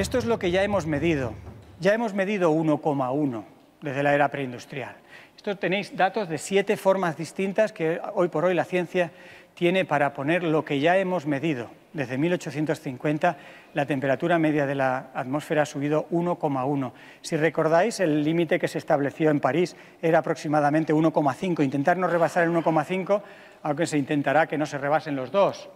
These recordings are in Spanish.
Esto es lo que ya hemos medido. Ya hemos medido 1,1 desde la era preindustrial. Esto tenéis datos de siete formas distintas que hoy por hoy la ciencia tiene para poner lo que ya hemos medido. Desde 1850 la temperatura media de la atmósfera ha subido 1,1. Si recordáis, el límite que se estableció en París era aproximadamente 1,5. Intentar no rebasar el 1,5, aunque se intentará que no se rebasen los dos.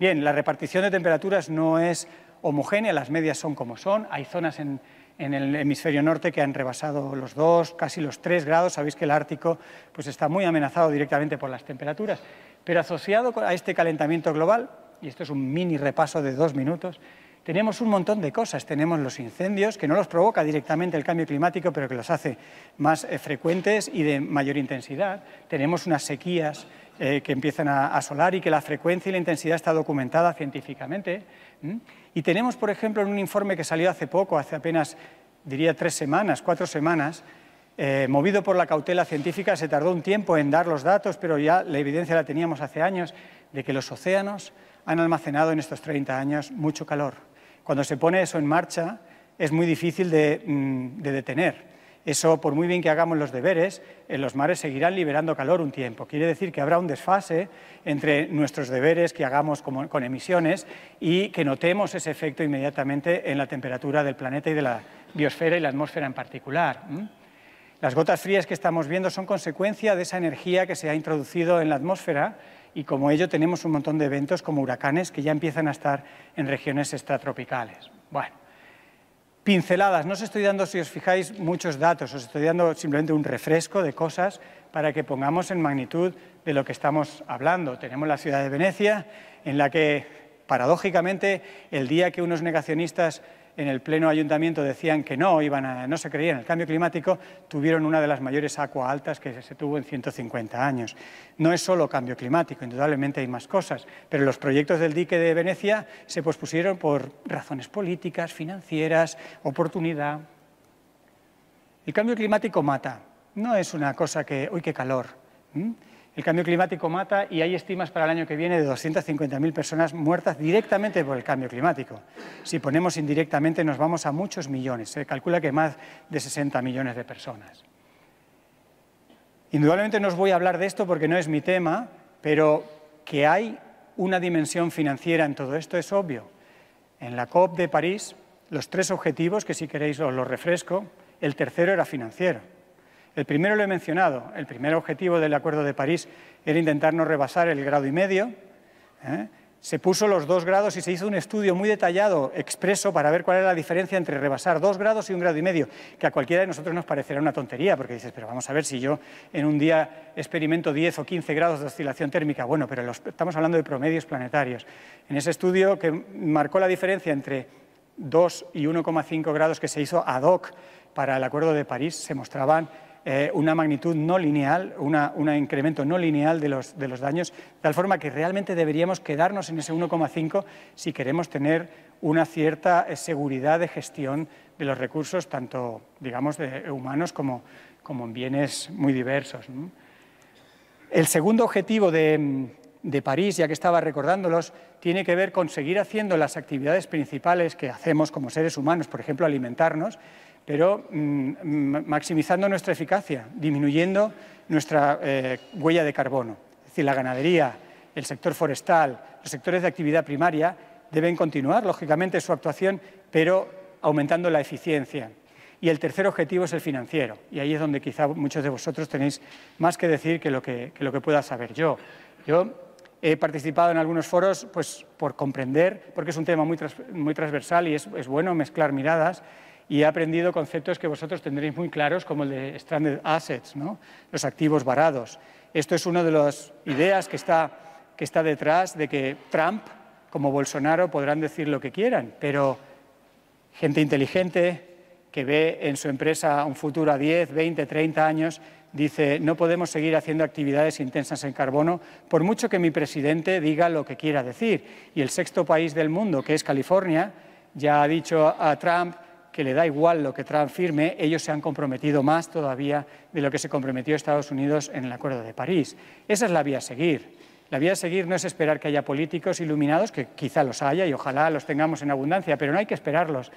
Bien, la repartición de temperaturas no es homogénea, las medias son como son, hay zonas en, el hemisferio norte que han rebasado los dos, casi los tres grados. Sabéis que el Ártico pues, está muy amenazado directamente por las temperaturas. Pero asociado a este calentamiento global, y esto es un mini repaso de dos minutos, tenemos un montón de cosas. Tenemos los incendios, que no los provoca directamente el cambio climático, pero que los hace más eh, frecuentes y de mayor intensidad. Tenemos unas sequías eh, que empiezan a asolar y que la frecuencia y la intensidad está documentada científicamente. Y tenemos, por ejemplo, en un informe que salió hace poco, hace apenas, diría, tres semanas, cuatro semanas, eh, movido por la cautela científica, se tardó un tiempo en dar los datos, pero ya la evidencia la teníamos hace años, de que los océanos han almacenado en estos 30 años mucho calor cuando se pone eso en marcha es muy difícil de, mm, detener. Eso, por muy bien que hagamos los deberes, en eh, los mares seguirán liberando calor un tiempo. Quiere decir que habrá un desfase entre nuestros deberes que hagamos con emisiones y que notemos ese efecto inmediatamente en la temperatura del planeta y de la biosfera y la atmósfera en particular. Las gotas frías que estamos viendo son consecuencia de esa energía que se ha introducido en la atmósfera y como ello tenemos un montón de eventos como huracanes que ya empiezan a estar en regiones extratropicales. Bueno, pinceladas, no os estoy dando, si os fijáis, muchos datos, os estoy dando simplemente un refresco de cosas para que pongamos en magnitud de lo que estamos hablando. Tenemos la ciudad de Venecia, en la que, paradójicamente, el día que unos negacionistas en el pleno ayuntamiento decían que no, iban a, no se creían en el cambio climático, tuvieron una de las mayores aqua altas que se tuvo en 150 años. No es solo cambio climático, indudablemente hay más cosas, pero los proyectos del dique de Venecia se pospusieron por razones políticas, financieras, oportunidad. El cambio climático mata, no es una cosa que, uy, qué calor. El cambio climático mata y hay estimas para el año que viene de 250.000 personas muertas directamente por el cambio climático. Si ponemos indirectamente nos vamos a muchos millones. Se calcula que más de 60 millones de personas. Indudablemente no os voy a hablar de esto porque no es mi tema, pero que hay una dimensión financiera en todo esto es obvio. En la COP de París, los tres objetivos, que si queréis os los refresco, el tercero era financiero el primero lo he mencionado, el primer objetivo del Acuerdo de París era intentar no rebasar el grado y medio. ¿eh? Se puso los dos grados y se hizo un estudio muy detallado, expreso, para ver cuál era la diferencia entre rebasar dos grados y un grado y medio, que a cualquiera de nosotros nos parecerá una tontería, porque dices, pero vamos a ver si yo en un día experimento 10 o 15 grados de oscilación térmica. Bueno, pero estamos hablando de promedios planetarios. En ese estudio que marcó la diferencia entre 2 y 1,5 grados que se hizo ad hoc para el Acuerdo de París, se mostraban eh, una magnitud no lineal, un incremento no lineal de los, daños, de tal forma que realmente deberíamos quedarnos en ese 1,5 si queremos tener una cierta eh, seguridad de gestión de los recursos, tanto digamos, de eh, humanos como, en bienes muy diversos. El segundo objetivo de, de París, ya que estaba recordándolos, tiene que ver con seguir haciendo las actividades principales que hacemos como seres humanos, por ejemplo, alimentarnos, pero mm, mm, maximizando nuestra eficacia, disminuyendo nuestra eh, huella de carbono. Es decir, la ganadería, el sector forestal, los sectores de actividad primaria deben continuar, lógicamente, su actuación, pero aumentando la eficiencia. Y el tercer objetivo es el financiero, y ahí es donde quizá muchos de vosotros tenéis más que decir que lo que, pueda saber yo. Yo he participado en algunos foros pues, por comprender, porque es un tema muy, transversal y es bueno mezclar miradas, y he aprendido conceptos que vosotros tendréis muy claros, como el de stranded assets, los activos varados. Esto es una de las ideas que está, que está detrás de que Trump, como Bolsonaro, podrán decir lo que quieran, pero gente inteligente que ve en su empresa un futuro a 10, 20, 30 años, dice, no podemos seguir haciendo actividades intensas en carbono, por mucho que mi presidente diga lo que quiera decir. Y el sexto país del mundo, que es California, ya ha dicho a Trump que le da igual lo que Trump firme, ellos se han comprometido más todavía de lo que se comprometió Estados Unidos en el Acuerdo de París. Esa es la vía a seguir. La vía a seguir no es esperar que haya políticos iluminados, que quizá los haya y ojalá los tengamos en abundancia, pero no hay que esperarlos.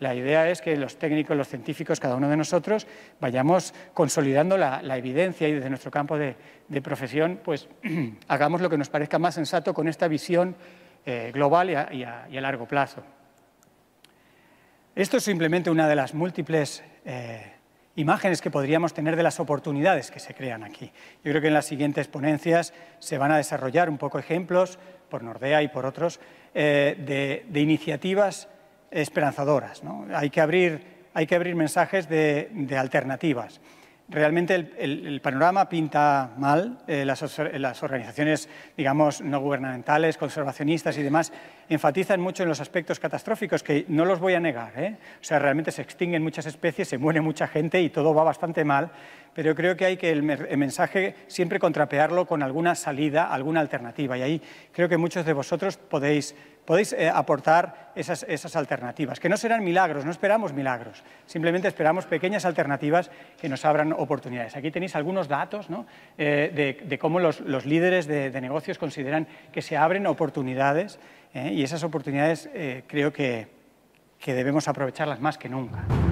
La idea es que los técnicos, los científicos, cada uno de nosotros, vayamos consolidando la, evidencia y desde nuestro campo de, profesión, pues hagamos lo que nos parezca más sensato con esta visión eh, global y a largo plazo. Esto es simplemente una de las múltiples eh, imágenes que podríamos tener de las oportunidades que se crean aquí. Yo creo que en las siguientes ponencias se van a desarrollar un poco ejemplos, por Nordea y por otros, eh, de, iniciativas esperanzadoras. Hay, que abrir, mensajes de alternativas realmente el, panorama pinta mal. Eh, las, organizaciones, digamos, no gubernamentales, conservacionistas y demás, enfatizan mucho en los aspectos catastróficos, que no los voy a negar. ¿eh? O realmente se extinguen muchas especies, se muere mucha gente y todo va bastante mal, pero creo que hay que el, mensaje siempre contrapearlo con alguna salida, alguna alternativa. Y ahí creo que muchos de vosotros podéis, eh, aportar esas, alternativas, que no serán milagros, no esperamos milagros, simplemente esperamos pequeñas alternativas que nos abran oportunidades. Aquí tenéis algunos datos eh, de, cómo los, líderes de, negocios consideran que se abren oportunidades eh, y esas oportunidades creo que debemos aprovecharlas más que nunca.